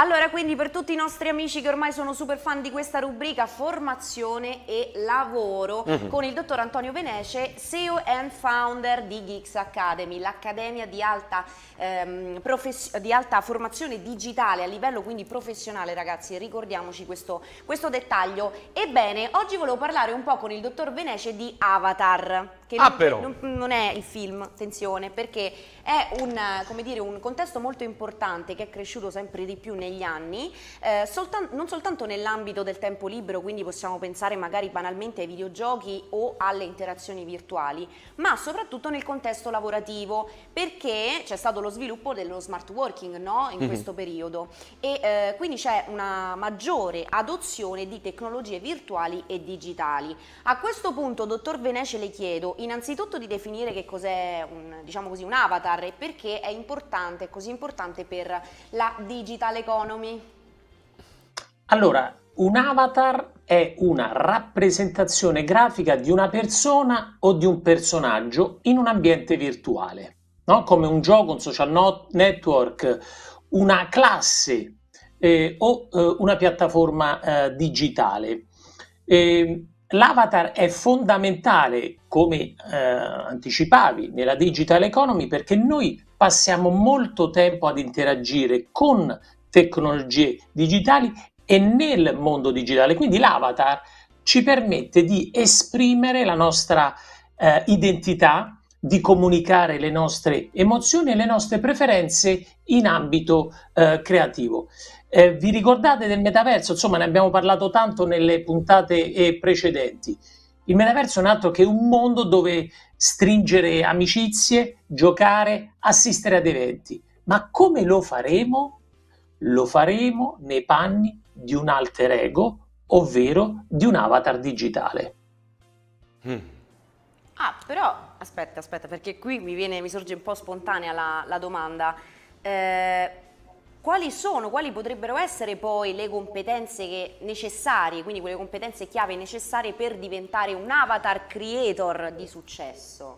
Allora, quindi per tutti i nostri amici che ormai sono super fan di questa rubrica formazione e lavoro mm -hmm. con il dottor Antonio Venece, CEO and founder di Geeks Academy, l'accademia di, ehm, di, alta formazione digitale a livello quindi professionale ragazzi, ricordiamoci questo, questo dettaglio. Ebbene, oggi volevo parlare un po' con il dottor Venece di Avatar che ah, non, non, non, è il film, attenzione, perché è un, dire, un, contesto molto importante che è cresciuto sempre di più negli anni, eh, soltan non soltanto nell'ambito del tempo libero, quindi possiamo pensare magari banalmente ai videogiochi o alle interazioni virtuali, ma soprattutto nel contesto lavorativo, perché c'è stato lo sviluppo dello smart working no? in mm -hmm. questo periodo e eh, quindi c'è una maggiore adozione di tecnologie virtuali e digitali. A questo punto, dottor Venece, le chiedo, innanzitutto di definire che cos'è un, diciamo così, un avatar e perché è importante, è così importante per la digital economy. Allora, un avatar è una rappresentazione grafica di una persona o di un personaggio in un ambiente virtuale, no? come un gioco, un social network, una classe eh, o eh, una piattaforma eh, digitale. Ehm, L'avatar è fondamentale, come eh, anticipavi, nella digital economy perché noi passiamo molto tempo ad interagire con tecnologie digitali e nel mondo digitale. Quindi l'avatar ci permette di esprimere la nostra eh, identità, di comunicare le nostre emozioni e le nostre preferenze in ambito eh, creativo. Eh, vi ricordate del metaverso? Insomma, ne abbiamo parlato tanto nelle puntate eh, precedenti. Il metaverso è un altro che un mondo dove stringere amicizie, giocare, assistere ad eventi. Ma come lo faremo? Lo faremo nei panni di un alter ego, ovvero di un avatar digitale. Mm. Ah, però aspetta, aspetta, perché qui mi, viene, mi sorge un po' spontanea la, la domanda. Eh quali sono, quali potrebbero essere poi le competenze necessarie, quindi quelle competenze chiave necessarie per diventare un avatar creator di successo?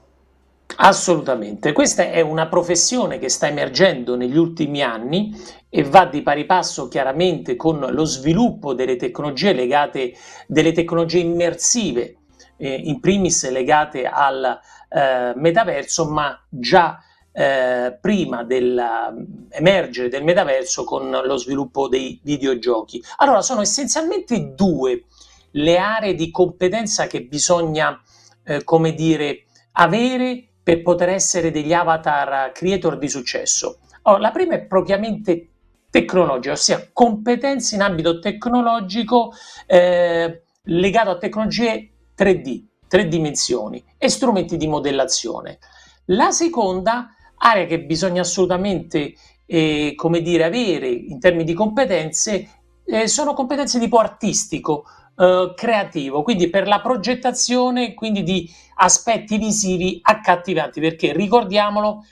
Assolutamente, questa è una professione che sta emergendo negli ultimi anni e va di pari passo chiaramente con lo sviluppo delle tecnologie legate, delle tecnologie immersive, eh, in primis legate al eh, metaverso, ma già eh, prima dell'emergere mm, del metaverso con lo sviluppo dei videogiochi. Allora sono essenzialmente due le aree di competenza che bisogna, eh, come dire, avere per poter essere degli avatar creator di successo. Allora, la prima è propriamente tecnologica, ossia competenze in ambito tecnologico eh, legato a tecnologie 3D, tre dimensioni e strumenti di modellazione. La seconda area che bisogna assolutamente, eh, come dire, avere in termini di competenze eh, sono competenze tipo artistico, eh, creativo, quindi per la progettazione quindi di aspetti visivi accattivanti, perché ricordiamolo,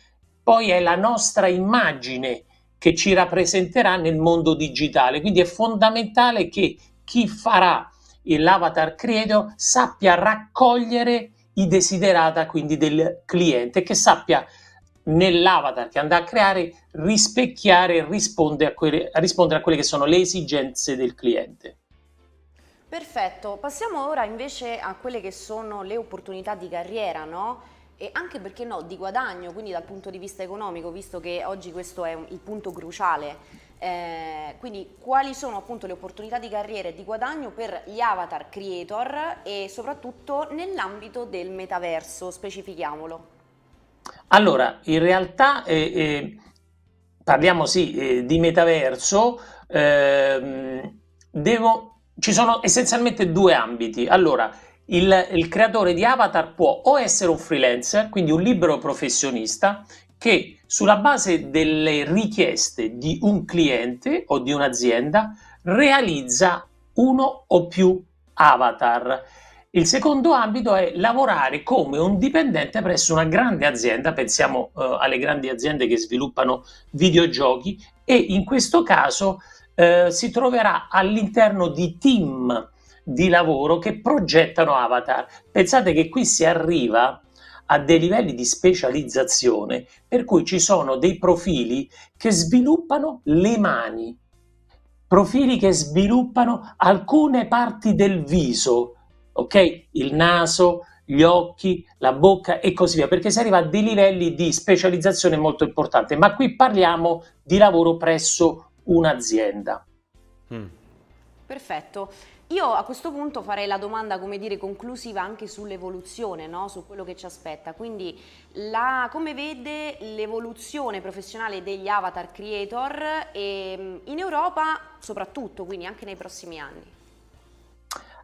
poi è la nostra immagine che ci rappresenterà nel mondo digitale, quindi è fondamentale che chi farà l'avatar credo sappia raccogliere i desiderata quindi del cliente, che sappia nell'avatar che andrà a creare rispecchiare e rispondere a quelle, a rispondere a quelle che sono le esigenze del cliente. Perfetto, passiamo ora invece a quelle che sono le opportunità di carriera, no? E anche perché no, di guadagno, quindi dal punto di vista economico, visto che oggi questo è un, il punto cruciale. Eh, quindi quali sono appunto le opportunità di carriera e di guadagno per gli avatar creator e soprattutto nell'ambito del metaverso, specifichiamolo. Allora, in realtà eh, eh, parliamo sì eh, di metaverso, ehm, devo, ci sono essenzialmente due ambiti. Allora, il, il, creatore di avatar può o essere un freelancer, quindi un libero professionista, che sulla base delle richieste di un cliente o di un'azienda realizza uno o più avatar. Il secondo ambito è lavorare come un dipendente presso una grande azienda, pensiamo eh, alle grandi aziende che sviluppano videogiochi e in questo caso eh, si troverà all'interno di team di lavoro che progettano avatar. Pensate che qui si arriva a dei livelli di specializzazione per cui ci sono dei profili che sviluppano le mani, profili che sviluppano alcune parti del viso, ok? Il naso, gli occhi, la bocca e così via, perché si arriva a dei livelli di specializzazione molto importanti. ma qui parliamo di lavoro presso un'azienda. Mm. Perfetto. Io a questo punto farei la domanda, come dire, conclusiva anche sull'evoluzione, no? su quello che ci aspetta. Quindi, la, come vede l'evoluzione professionale degli avatar creator e, ehm, in Europa soprattutto, quindi anche nei prossimi anni?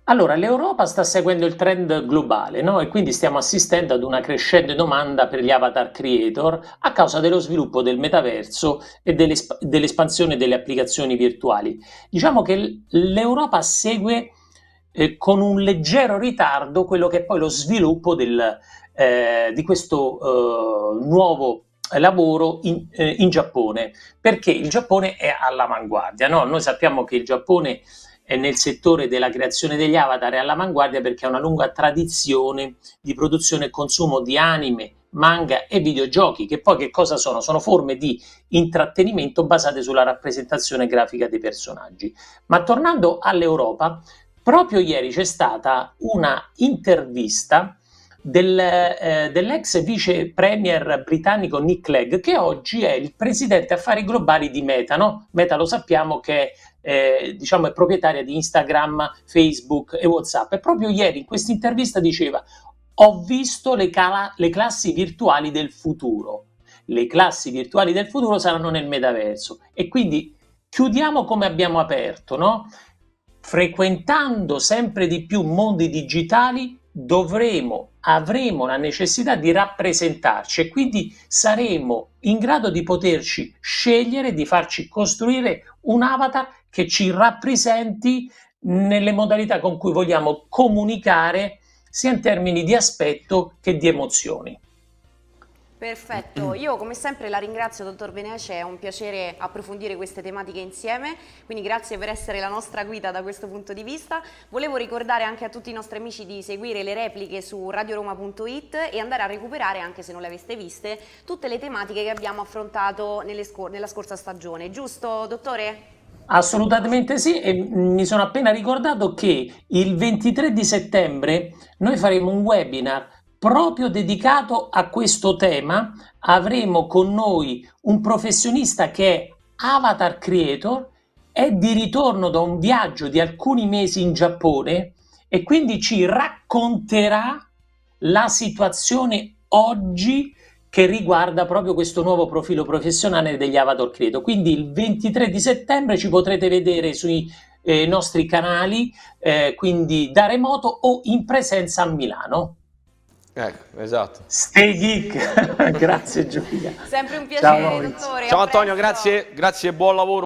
Allora, l'Europa sta seguendo il trend globale no? e quindi stiamo assistendo ad una crescente domanda per gli avatar creator a causa dello sviluppo del metaverso e dell'esp- dell'espansione delle applicazioni virtuali. Diciamo che l'Europa segue eh, con un leggero ritardo quello che è poi lo sviluppo del, eh, di questo eh, nuovo lavoro in, eh, in, Giappone, perché il Giappone è all'avanguardia. No? Noi sappiamo che il Giappone è nel settore della creazione degli avatar all'avanguardia perché ha una lunga tradizione di produzione e consumo di anime, manga e videogiochi, che poi che cosa sono? Sono forme di intrattenimento basate sulla rappresentazione grafica dei personaggi. Ma tornando all'Europa, proprio ieri c'è stata una intervista del, eh, dell'ex vice premier britannico Nick Clegg, che oggi è il presidente affari globali di Meta. No? Meta lo sappiamo che è eh, diciamo è proprietaria di Instagram, Facebook e WhatsApp. E proprio ieri in questa intervista diceva: Ho visto le, cala- le classi virtuali del futuro. Le classi virtuali del futuro saranno nel metaverso. E quindi chiudiamo come abbiamo aperto, no? frequentando sempre di più mondi digitali dovremo, avremo la necessità di rappresentarci e quindi saremo in grado di poterci scegliere, di farci costruire un avatar che ci rappresenti nelle modalità con cui vogliamo comunicare sia in termini di aspetto che di emozioni. Perfetto, io come sempre la ringrazio dottor Veneace, è un piacere approfondire queste tematiche insieme, quindi grazie per essere la nostra guida da questo punto di vista. Volevo ricordare anche a tutti i nostri amici di seguire le repliche su radioroma.it e andare a recuperare, anche se non le aveste viste, tutte le tematiche che abbiamo affrontato scor nella scorsa stagione, giusto dottore? Assolutamente sì e mi sono appena ricordato che il 23 di settembre noi faremo un webinar proprio dedicato a questo tema avremo con noi un professionista che è avatar creator, è di ritorno da un viaggio di alcuni mesi in Giappone e quindi ci racconterà la situazione oggi che riguarda proprio questo nuovo profilo professionale degli avatar creator. Quindi il 23 di settembre ci potrete vedere sui eh, nostri canali, eh, quindi da remoto o in presenza a Milano. Ecco, esatto. Stay geek, grazie Giulia. Sempre un piacere, Ciao, dottore. Ciao Antonio, grazie, grazie e buon lavoro.